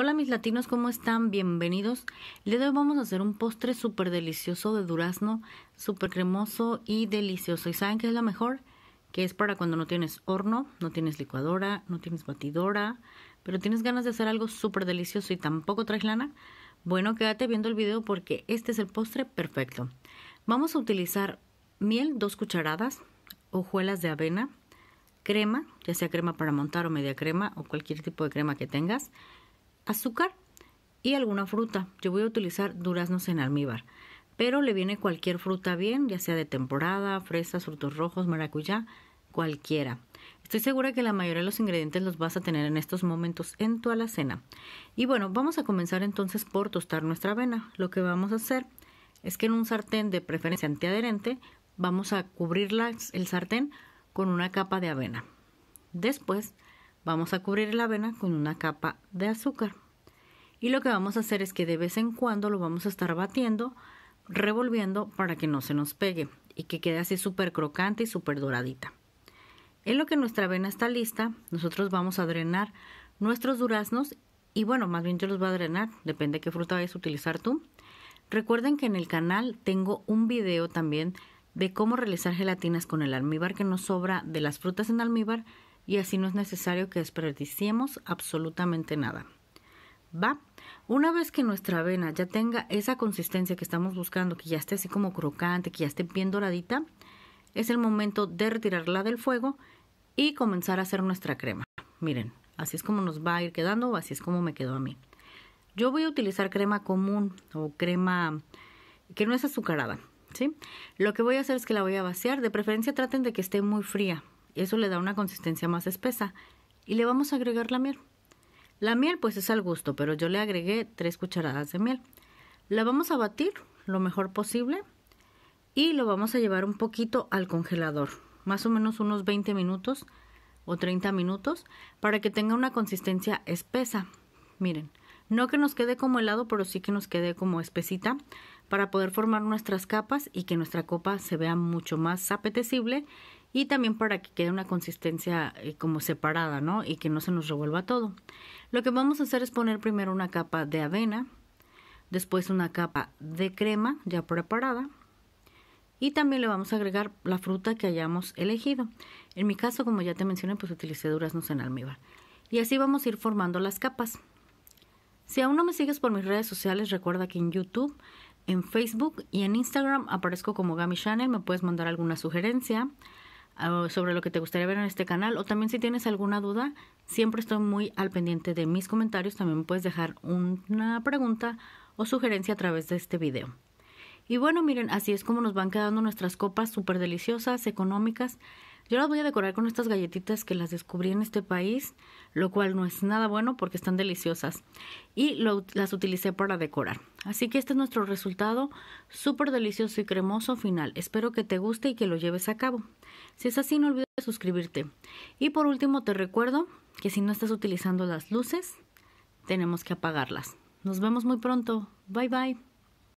Hola mis latinos, ¿cómo están? Bienvenidos. de doy vamos a hacer un postre súper delicioso de durazno, súper cremoso y delicioso. ¿Y saben qué es lo mejor? Que es para cuando no tienes horno, no tienes licuadora, no tienes batidora, pero tienes ganas de hacer algo súper delicioso y tampoco traes lana. Bueno, quédate viendo el video porque este es el postre perfecto. Vamos a utilizar miel, dos cucharadas, hojuelas de avena, crema, ya sea crema para montar o media crema o cualquier tipo de crema que tengas, azúcar y alguna fruta. Yo voy a utilizar duraznos en almíbar, pero le viene cualquier fruta bien, ya sea de temporada, fresas, frutos rojos, maracuyá, cualquiera. Estoy segura que la mayoría de los ingredientes los vas a tener en estos momentos en tu alacena. Y bueno, vamos a comenzar entonces por tostar nuestra avena. Lo que vamos a hacer es que en un sartén de preferencia antiadherente vamos a cubrir la, el sartén con una capa de avena. Después vamos a cubrir la avena con una capa de azúcar y lo que vamos a hacer es que de vez en cuando lo vamos a estar batiendo, revolviendo para que no se nos pegue y que quede así súper crocante y súper doradita. En lo que nuestra vena está lista, nosotros vamos a drenar nuestros duraznos y bueno, más bien yo los voy a drenar, depende de qué fruta vayas a utilizar tú. Recuerden que en el canal tengo un video también de cómo realizar gelatinas con el almíbar que nos sobra de las frutas en almíbar y así no es necesario que desperdiciemos absolutamente nada. ¿va? Una vez que nuestra avena ya tenga esa consistencia que estamos buscando, que ya esté así como crocante, que ya esté bien doradita, es el momento de retirarla del fuego y comenzar a hacer nuestra crema. Miren, así es como nos va a ir quedando o así es como me quedó a mí. Yo voy a utilizar crema común o crema que no es azucarada, ¿sí? Lo que voy a hacer es que la voy a vaciar, de preferencia traten de que esté muy fría, eso le da una consistencia más espesa y le vamos a agregar la miel. La miel pues es al gusto, pero yo le agregué tres cucharadas de miel. La vamos a batir lo mejor posible y lo vamos a llevar un poquito al congelador, más o menos unos 20 minutos o 30 minutos para que tenga una consistencia espesa. Miren, no que nos quede como helado, pero sí que nos quede como espesita para poder formar nuestras capas y que nuestra copa se vea mucho más apetecible y también para que quede una consistencia eh, como separada, ¿no? Y que no se nos revuelva todo. Lo que vamos a hacer es poner primero una capa de avena, después una capa de crema ya preparada y también le vamos a agregar la fruta que hayamos elegido. En mi caso, como ya te mencioné, pues utilicé duraznos en almíbar. Y así vamos a ir formando las capas. Si aún no me sigues por mis redes sociales, recuerda que en YouTube, en Facebook y en Instagram aparezco como Gami Channel. Me puedes mandar alguna sugerencia sobre lo que te gustaría ver en este canal o también si tienes alguna duda, siempre estoy muy al pendiente de mis comentarios. También puedes dejar una pregunta o sugerencia a través de este video. Y bueno, miren, así es como nos van quedando nuestras copas súper deliciosas, económicas. Yo las voy a decorar con estas galletitas que las descubrí en este país, lo cual no es nada bueno porque están deliciosas. Y las utilicé para decorar. Así que este es nuestro resultado súper delicioso y cremoso final. Espero que te guste y que lo lleves a cabo. Si es así, no olvides suscribirte. Y por último, te recuerdo que si no estás utilizando las luces, tenemos que apagarlas. Nos vemos muy pronto. Bye bye.